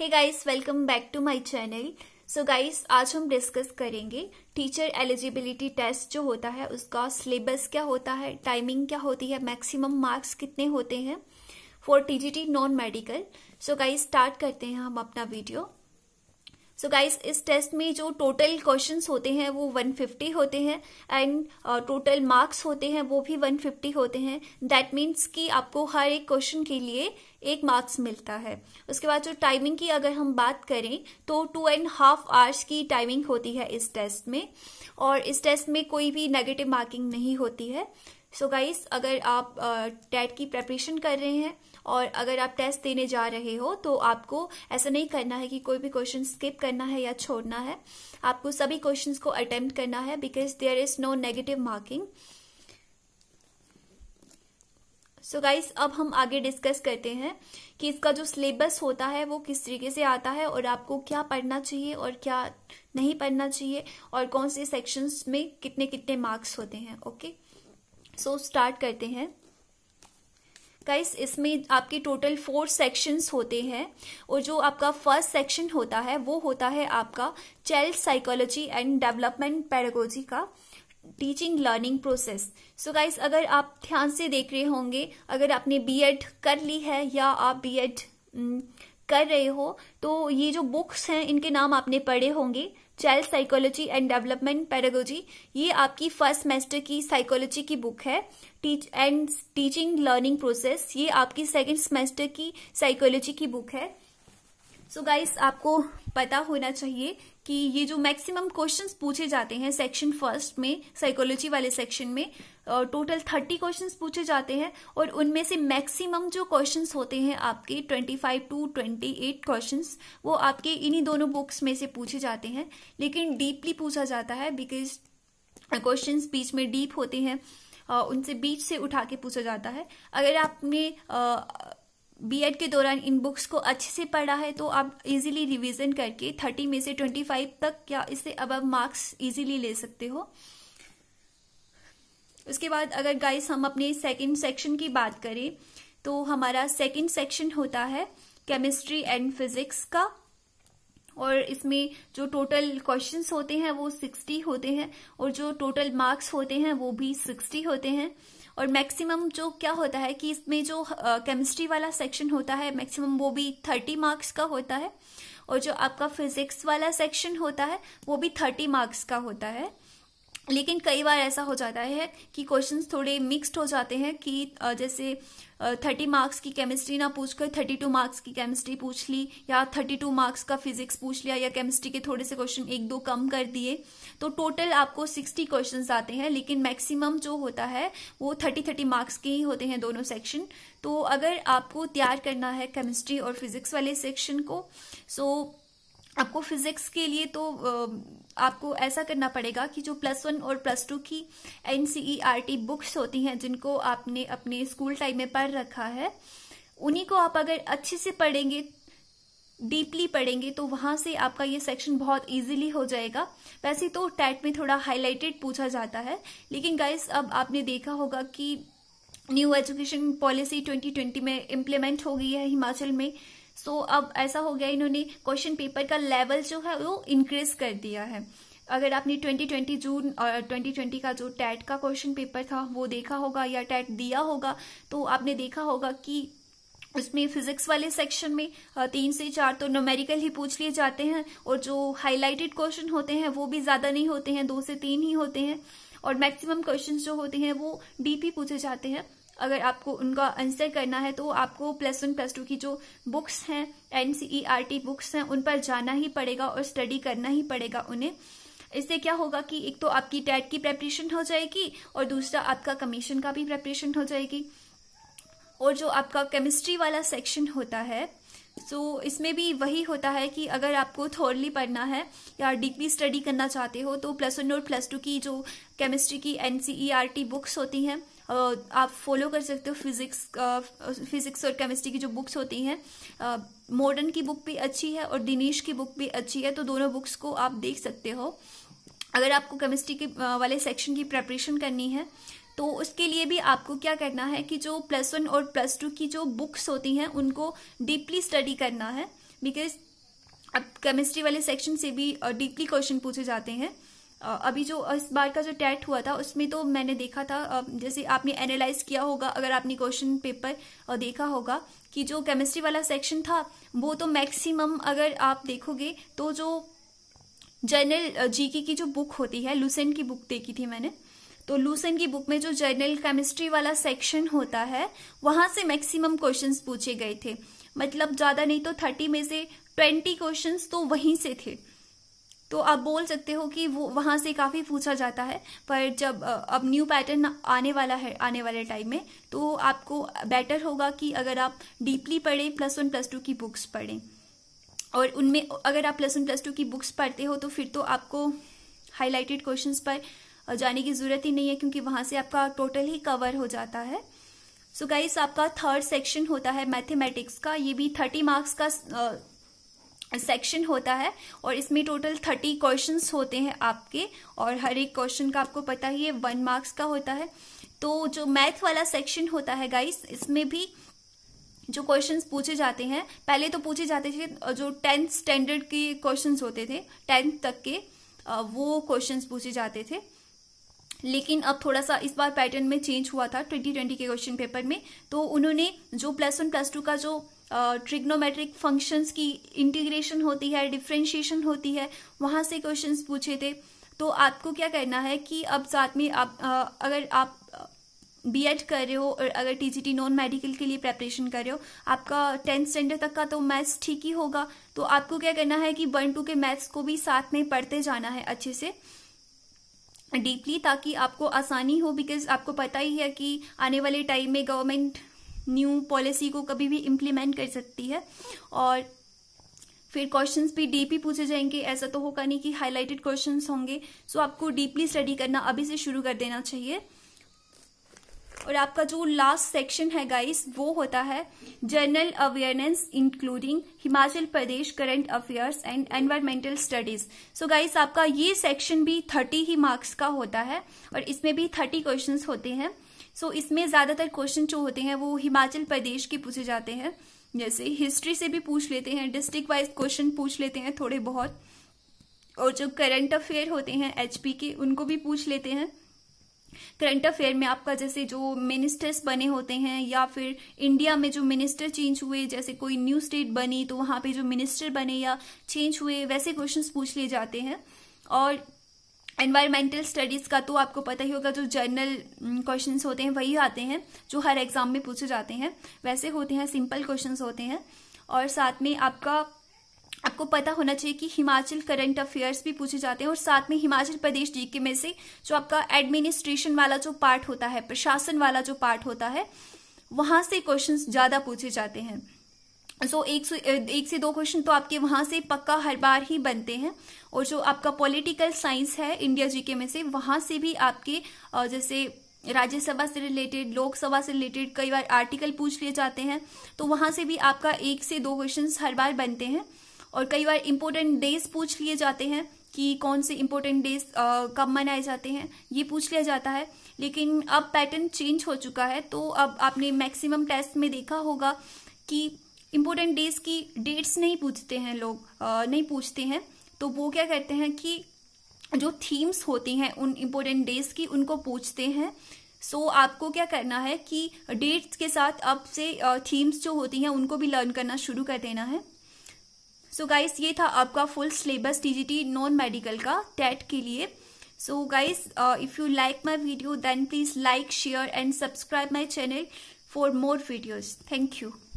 hey guys welcome back to my channel so guys आज हम discuss करेंगे teacher eligibility test जो होता है उसका सिलेबस क्या होता है टाइमिंग क्या होती है मैक्सिमम मार्क्स कितने होते हैं for TGT non medical so guys start करते हैं हम अपना वीडियो सो so गाइस इस टेस्ट में जो टोटल क्वेश्चंस होते हैं वो 150 होते हैं एंड टोटल मार्क्स होते हैं वो भी 150 होते हैं दैट मीन्स कि आपको हर एक क्वेश्चन के लिए एक मार्क्स मिलता है उसके बाद जो टाइमिंग की अगर हम बात करें तो टू एंड हाफ आवर्स की टाइमिंग होती है इस टेस्ट में और इस टेस्ट में कोई भी नेगेटिव मार्किंग नहीं होती है सो so गाइस अगर आप टेट uh, की प्रेपरेशन कर रहे हैं और अगर आप टेस्ट देने जा रहे हो तो आपको ऐसा नहीं करना है कि कोई भी क्वेश्चन स्किप करना है या छोड़ना है आपको सभी क्वेश्चंस को अटेम्प्ट करना है because there is no negative marking so so guys अब हम आगे डिस्कस करते हैं कि इसका जो सिलेबस होता है वो किस तरीके से आता है और आपको क्या पढ़ना चाहिए और क्या नहीं पढ़ना चाहिए और कौन से सेक्शंस में कितने कितने मार्क्स होते हैं ओके सो स्टार्ट करते हैं गाइस इसमें आपके टोटल फोर सेक्शंस होते हैं और जो आपका फर्स्ट सेक्शन होता है वो होता है आपका child psychology and development pedagogy का teaching learning process so guys अगर आप ध्यान से देख रहे होंगे अगर आपने बीएड कर ली है या आप बीएड कर रहे हो तो ये जो बुक्स हैं इनके नाम आपने पढ़े होंगे child psychology and development pedagogy ये आपकी फर्स्ट सेमेस्टर की साइकोलॉजी की बुक है teach and teaching learning process ये आपकी सेकेंड सेमेस्टर की साइकोलॉजी की बुक है सो so गाइस आपको पता होना चाहिए कि ये जो मैक्सिमम क्वेश्चंस पूछे जाते हैं सेक्शन फर्स्ट में साइकोलॉजी वाले सेक्शन में टोटल थर्टी क्वेश्चंस पूछे जाते हैं और उनमें से मैक्सिमम जो क्वेश्चंस होते हैं आपके twenty five to twenty eight questions वो आपके इन्हीं दोनों बुक्स में से पूछे जाते हैं लेकिन डीपली पूछा जाता है बिकॉज क्वेश्चन बीच में डीप होते हैं उनसे बीच से उठा के पूछा जाता है अगर आपने बीएड के दौरान इन बुक्स को अच्छे से पढ़ा है तो आप इजीली रिवीजन करके 30 में से 25 तक या इससे अब मार्क्स इजीली ले सकते हो उसके बाद अगर गाइस हम अपने सेकंड सेक्शन की बात करें तो हमारा सेकंड सेक्शन होता है केमिस्ट्री एंड फिजिक्स का और इसमें जो टोटल क्वेश्चंस होते हैं वो 60 होते हैं और जो टोटल मार्क्स होते हैं वो भी 60 होते हैं और मैक्सिमम जो क्या होता है कि इसमें जो केमिस्ट्री वाला सेक्शन होता है मैक्सिमम वो भी थर्टी मार्क्स का होता है और जो आपका फिजिक्स वाला सेक्शन होता है वो भी थर्टी मार्क्स का होता है लेकिन कई बार ऐसा हो जाता है कि क्वेश्चंस थोड़े मिक्स्ड हो जाते हैं कि जैसे थर्टी मार्क्स की केमिस्ट्री ना पूछकर थर्टी टू मार्क्स की केमिस्ट्री पूछ ली या थर्टी टू मार्क्स का फिजिक्स पूछ लिया या केमिस्ट्री के थोड़े से क्वेश्चन एक दो कम कर दिए तो टोटल आपको सिक्सटी क्वेश्चन आते हैं लेकिन मैक्सिमम जो होता है वो थर्टी थर्टी मार्क्स के ही होते हैं दोनों सेक्शन तो अगर आपको तैयार करना है केमिस्ट्री और फिजिक्स वाले सेक्शन को सो so, आपको फिजिक्स के लिए तो आपको ऐसा करना पड़ेगा कि जो प्लस वन और प्लस टू की एन बुक्स e होती हैं जिनको आपने अपने स्कूल टाइम में पढ़ रखा है उन्हीं को आप अगर अच्छे से पढ़ेंगे डीपली पढ़ेंगे तो वहां से आपका ये सेक्शन बहुत इजीली हो जाएगा वैसे तो टैट में थोड़ा हाईलाइटेड पूछा जाता है लेकिन गाइस अब आपने देखा होगा कि न्यू एजुकेशन पॉलिसी 2020 में इम्प्लीमेंट हो गई है हिमाचल में सो so, अब ऐसा हो गया इन्होंने क्वेश्चन पेपर का लेवल जो है वो इंक्रीज कर दिया है अगर आपने 2020 जून और 2020 का जो टैट का क्वेश्चन पेपर था वो देखा होगा या टैट दिया होगा तो आपने देखा होगा कि उसमें फिजिक्स वाले सेक्शन में तीन से चार तो नोमेरिकल ही पूछ लिए जाते हैं और जो हाईलाइटेड क्वेश्चन होते हैं वो भी ज्यादा नहीं होते हैं दो से तीन ही होते हैं और मैक्सिमम क्वेश्चन जो होते हैं वो डीपी पूछे जाते हैं अगर आपको उनका आंसर करना है तो आपको प्लस वन प्लस टू की जो बुक्स हैं एनसीईआरटी बुक्स e हैं उन पर जाना ही पड़ेगा और स्टडी करना ही पड़ेगा उन्हें इससे क्या होगा कि एक तो आपकी टैट की प्रेपरेशन हो जाएगी और दूसरा आपका कमीशन का भी प्रेपरेशन हो जाएगी और जो आपका केमिस्ट्री वाला सेक्शन होता है सो so, इसमें भी वही होता है कि अगर आपको थोरली पढ़ना है या डीपली स्टडी करना चाहते हो तो प्लस वन और प्लस टू की जो केमिस्ट्री की एनसीईआरटी बुक्स e होती हैं आप फॉलो कर सकते हो फिजिक्स फिजिक्स और केमिस्ट्री की जो बुक्स होती हैं मॉडर्न की बुक भी अच्छी है और दिनेश की बुक भी अच्छी है तो दोनों बुक्स को आप देख सकते हो अगर आपको केमिस्ट्री के वाले सेक्शन की प्रेपरेशन करनी है तो उसके लिए भी आपको क्या करना है कि जो प्लस वन और प्लस टू की जो बुक्स होती हैं उनको डीपली स्टडी करना है बिकॉज अब केमिस्ट्री वाले सेक्शन से भी डीपली क्वेश्चन पूछे जाते हैं अभी जो इस बार का जो टैट हुआ था उसमें तो मैंने देखा था जैसे आपने एनालाइज किया होगा अगर आपने क्वेश्चन पेपर देखा होगा कि जो केमिस्ट्री वाला सेक्शन था वो तो मैक्सिमम अगर आप देखोगे तो जो जर्नल जीके की जो बुक होती है लूसेंट की बुक देखी थी मैंने तो लूसन की बुक में जो जर्नल केमिस्ट्री वाला सेक्शन होता है वहां से मैक्सिमम क्वेश्चंस पूछे गए थे मतलब ज्यादा नहीं तो थर्टी में से ट्वेंटी क्वेश्चंस तो वहीं से थे तो आप बोल सकते हो कि वो वहाँ से काफ़ी पूछा जाता है पर जब अब न्यू पैटर्न आने वाला है आने वाले टाइम में तो आपको बेटर होगा कि अगर आप डीपली पढ़ें प्लस वन प्लस टू की बुक्स पढ़ें और उनमें अगर आप प्लस वन प्लस टू की बुक्स पढ़ते हो तो फिर तो आपको हाईलाइटेड क्वेश्चन पर जाने की ज़रूरत ही नहीं है क्योंकि वहाँ से आपका टोटल ही कवर हो जाता है सो so गाइस आपका थर्ड सेक्शन होता है मैथमेटिक्स का ये भी थर्टी मार्क्स का सेक्शन होता है और इसमें टोटल थर्टी क्वेश्चंस होते हैं आपके और हर एक क्वेश्चन का आपको पता ही है वन मार्क्स का होता है तो जो मैथ वाला सेक्शन होता है गाइस इसमें भी जो क्वेश्चंस पूछे जाते हैं पहले तो पूछे जाते थे जो टेंथ स्टैंडर्ड के क्वेश्चंस होते थे टेंथ तक के वो क्वेश्चंस पूछे जाते थे लेकिन अब थोड़ा सा इस बार पैटर्न में चेंज हुआ था 2020 के क्वेश्चन पेपर में तो उन्होंने जो प्लस वन प्लस टू का जो ट्रिग्नोमेट्रिक फंक्शंस की इंटीग्रेशन होती है डिफ्रेंशिएशन होती है वहां से क्वेश्चंस पूछे थे तो आपको क्या करना है कि अब साथ में आप आ, अगर आप बी एड कर रहे हो और अगर T G T non medical के लिए प्रेपरेशन कर रहे हो आपका टेंथ स्टैंडर्ड तक का तो मैथ्स ठीक ही होगा तो आपको क्या करना है कि वन टू के मैथ्स को भी साथ में पढ़ते जाना है अच्छे से डीपली ताकि आपको आसानी हो बिकॉज आपको पता ही है कि आने वाले टाइम में गवर्नमेंट न्यू पॉलिसी को कभी भी इम्प्लीमेंट कर सकती है और फिर क्वेश्चन भी डीपी पूछे जाएंगे ऐसा तो होगा नहीं कि हाईलाइटेड क्वेश्चन होंगे सो so आपको डीपली स्टडी करना अभी से शुरू कर देना चाहिए और आपका जो लास्ट सेक्शन है गाइस वो होता है general awareness including Himachal Pradesh current affairs and environmental studies so guys आपका ये सेक्शन भी थर्टी ही मार्क्स का होता है और इसमें भी थर्टी क्वेश्चन होते हैं सो so, इसमें ज़्यादातर क्वेश्चन जो होते हैं वो हिमाचल प्रदेश के पूछे जाते हैं जैसे हिस्ट्री से भी पूछ लेते हैं डिस्ट्रिक्ट वाइज क्वेश्चन पूछ लेते हैं थोड़े बहुत और जो करंट अफेयर होते हैं एचपी के उनको भी पूछ लेते हैं करंट अफेयर में आपका जैसे जो मिनिस्टर्स बने होते हैं या फिर इंडिया में जो मिनिस्टर चेंज हुए जैसे कोई न्यू स्टेट बनी तो वहां पे जो मिनिस्टर बने या चेंज हुए वैसे क्वेश्चंस पूछ लिए जाते हैं और एनवायरमेंटल स्टडीज़ का तो आपको पता ही होगा जो जर्नल क्वेश्चन mm, होते हैं वही आते हैं जो हर एग्जाम में पूछे जाते हैं वैसे होते हैं सिंपल क्वेश्चन होते हैं और साथ में आपका आपको पता होना चाहिए कि हिमाचल करंट अफेयर्स भी पूछे जाते हैं और साथ में हिमाचल प्रदेश जीके में से जो आपका एडमिनिस्ट्रेशन वाला जो पार्ट होता है प्रशासन वाला जो पार्ट होता है वहां से क्वेश्चन ज्यादा पूछे जाते हैं सो so, एक, एक से दो क्वेश्चन तो आपके वहां से पक्का हर बार ही बनते हैं और जो आपका पॉलिटिकल साइंस है इंडिया जीके में से वहां से भी आपके जैसे राज्यसभा से रिलेटेड लोकसभा से रिलेटेड कई बार आर्टिकल पूछ लिए जाते हैं तो वहां से भी आपका एक से दो क्वेश्चन हर बार बनते हैं और कई बार इंपॉर्टेंट डेज पूछ लिए जाते हैं कि कौन से इंपॉर्टेंट डेज कब मनाए जाते हैं ये पूछ लिया जाता है लेकिन अब पैटर्न चेंज हो चुका है तो अब आपने मैक्सिमम टेस्ट में देखा होगा कि इम्पोर्टेंट डेज की डेट्स नहीं पूछते हैं लोग आ, नहीं पूछते हैं तो वो क्या करते हैं कि जो थीम्स होती हैं उन इम्पोर्टेंट डेज की उनको पूछते हैं सो so, आपको क्या करना है कि डेट्स के साथ आपसे थीम्स जो होती हैं उनको भी लर्न करना शुरू कर देना है सो so गाइस ये था आपका full syllabus DGT non medical का टेट के लिए so guys if you like my video then please like share and subscribe my channel for more videos thank you